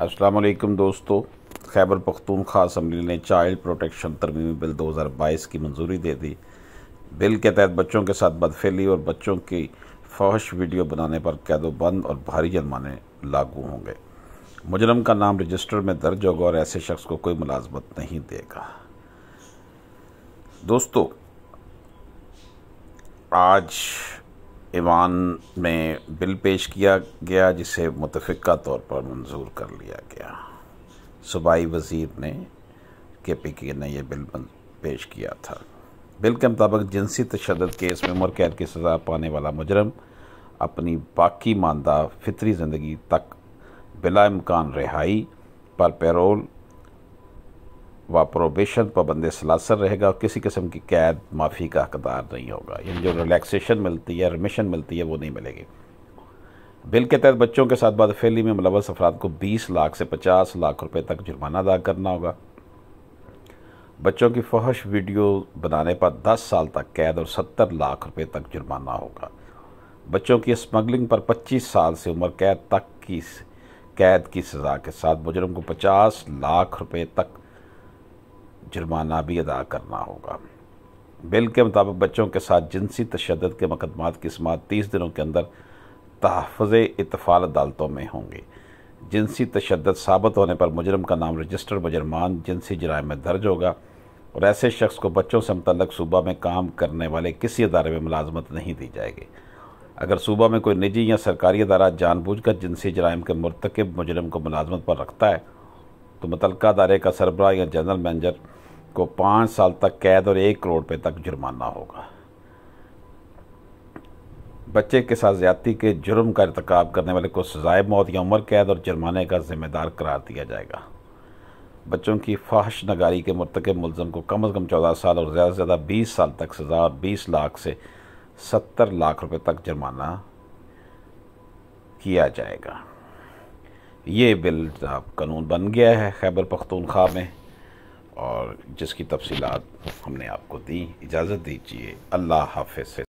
असलकम दोस्तों खैबर पख्तूनख्वा असम्बली ने चाइल्ड प्रोटेक्शन तरमीमी बिल 2022 की मंजूरी दे दी बिल के तहत बच्चों के साथ बदफेली और बच्चों की फौहश वीडियो बनाने पर कैदोबंद और भारी जुर्माने लागू होंगे मुजरम का नाम रजिस्टर में दर्ज होगा और ऐसे शख्स को कोई मुलाजमत नहीं देगा दोस्तों आज ईवान में बिल पेश किया गया जिसे मुतफ़ा तौर पर मंजूर कर लिया गया सूबाई वज़ीर ने के पी के ने यह बिल पेश किया था बिल के मुताबिक जिनसी तशद केस में उम्र कैद की सज़ा पाने वाला मुजरम अपनी बाकी मानदा फितरी ज़िंदगी तक बिला इम्कान रिहाई पर पैरोल व प्रोबेशन पर बंदे सलासर रहेगा और किसी किस्म की कैद माफ़ी का हकदार नहीं होगा यानी जो रिलैक्सेशन मिलती है रमिशन मिलती है वो नहीं मिलेगी बिल के तहत बच्चों के साथ बाद फैली में मुलवस अफराद को 20 लाख से 50 लाख रुपए तक जुर्माना अदा करना होगा बच्चों की फहश वीडियो बनाने पर 10 साल तक कैद और 70 लाख रुपए तक जुर्माना होगा बच्चों की स्मगलिंग पर 25 साल से उम्र कैद तक की कैद की सज़ा के साथ मुजरम को 50 लाख रुपए तक जुर्माना भी अदा करना होगा बिल के मुताबिक बच्चों के साथ जिनसी तशद के मकदमा की समात तीस दिनों के अंदर तहफ़ इतफ़ाल अदालतों में होंगे जिनसी तशद साबित होने पर मुजरम का नाम रजिस्टर मुजरमान जिनसी जराय में दर्ज होगा और ऐसे शख्स को बच्चों से मतलब सूबा में काम करने वाले किसी अदारे में मुलाजमत नहीं दी जाएगी अगर सूबा में कोई निजी या सरकारी अदारा जानबूझ कर जिनसी जराइम के मरतकब मुजरम को मुलाजमत पर रखता है तो मुतल अदारे का सरबरा या जनरल मैनेजर को पाँच साल तक कैद और एक करोड़ रुपये तक जुर्माना होगा बच्चे के साथ ज्यादती के जुर्म का इरतकब करने वाले को सजाए मौत या उम्र कैद और जुर्माने का जिम्मेदार करार दिया जाएगा बच्चों की फाहश नगारी के मरतक मुलम को कम अज़ कम चौदह साल और ज़्यादा से ज़्यादा बीस साल तक सज़ा और बीस लाख से सत्तर लाख रुपये तक जुर्माना किया जाएगा ये बिल कानून बन गया है खैबर पख्तूनख्वा में और जिसकी तफसीत हमने आपको दी इजाज़त दीजिए अल्लाह हाफि